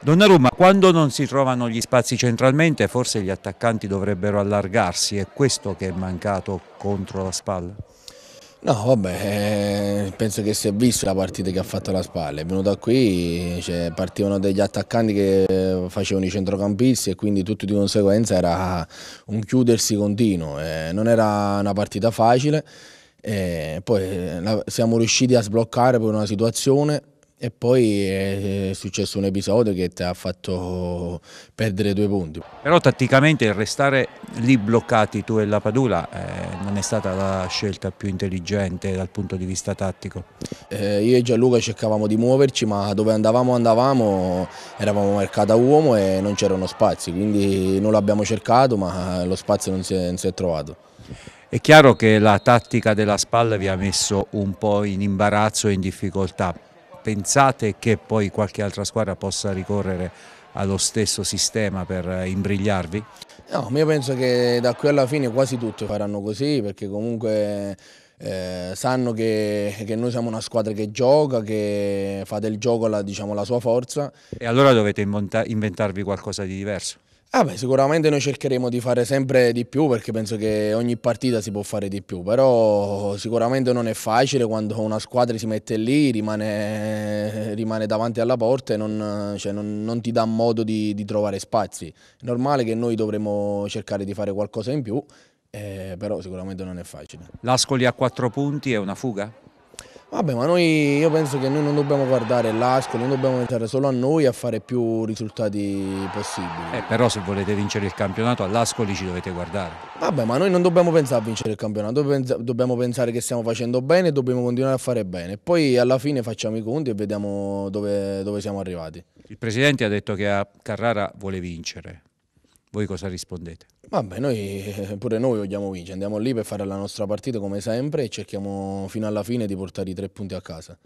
Donnarumma, quando non si trovano gli spazi centralmente forse gli attaccanti dovrebbero allargarsi, è questo che è mancato contro la spalla? No, vabbè, eh, penso che si è visto la partita che ha fatto la spalla. È venuta qui, cioè, partivano degli attaccanti che facevano i centrocampisti e quindi tutto di conseguenza era un chiudersi continuo. Eh, non era una partita facile. Eh, poi eh, siamo riusciti a sbloccare per una situazione e poi è successo un episodio che ti ha fatto perdere due punti. Però tatticamente restare lì bloccati tu e la Padula eh, non è stata la scelta più intelligente dal punto di vista tattico. Eh, io e Gianluca cercavamo di muoverci ma dove andavamo andavamo eravamo mercata uomo e non c'erano spazi quindi non l'abbiamo cercato ma lo spazio non si è, non si è trovato. È chiaro che la tattica della spalla vi ha messo un po' in imbarazzo e in difficoltà pensate che poi qualche altra squadra possa ricorrere allo stesso sistema per eh, imbrigliarvi? No, io penso che da qui alla fine quasi tutti faranno così perché comunque eh, sanno che, che, noi siamo una squadra che gioca, che fa del gioco la, diciamo, la sua forza. E allora dovete inventarvi qualcosa di diverso? Ah beh, sicuramente noi cercheremo di fare sempre di più perché penso che ogni partita si può fare di più, però sicuramente non è facile quando una squadra si mette lì, rimane, rimane davanti alla porta e non, cioè, non, non ti dà modo di, di, trovare spazi. È normale che noi dovremmo cercare di fare qualcosa in più, eh, però sicuramente non è facile. L'Ascoli a quattro punti è una fuga? Vabbè, ma noi, io penso che noi non dobbiamo guardare l'Ascoli, non dobbiamo pensare solo a noi a fare più risultati possibili. Eh, però se volete vincere il campionato all'Ascoli ci dovete guardare. Vabbè, ma noi non dobbiamo pensare a vincere il campionato, dobbiamo pensare che stiamo facendo bene e dobbiamo continuare a fare bene. Poi alla fine facciamo i conti e vediamo dove, dove siamo arrivati. Il Presidente ha detto che a Carrara vuole vincere. Voi cosa rispondete? Vabbè, noi eh, pure noi vogliamo vincere, andiamo lì per fare la nostra partita come sempre e cerchiamo fino alla fine di portare i tre punti a casa.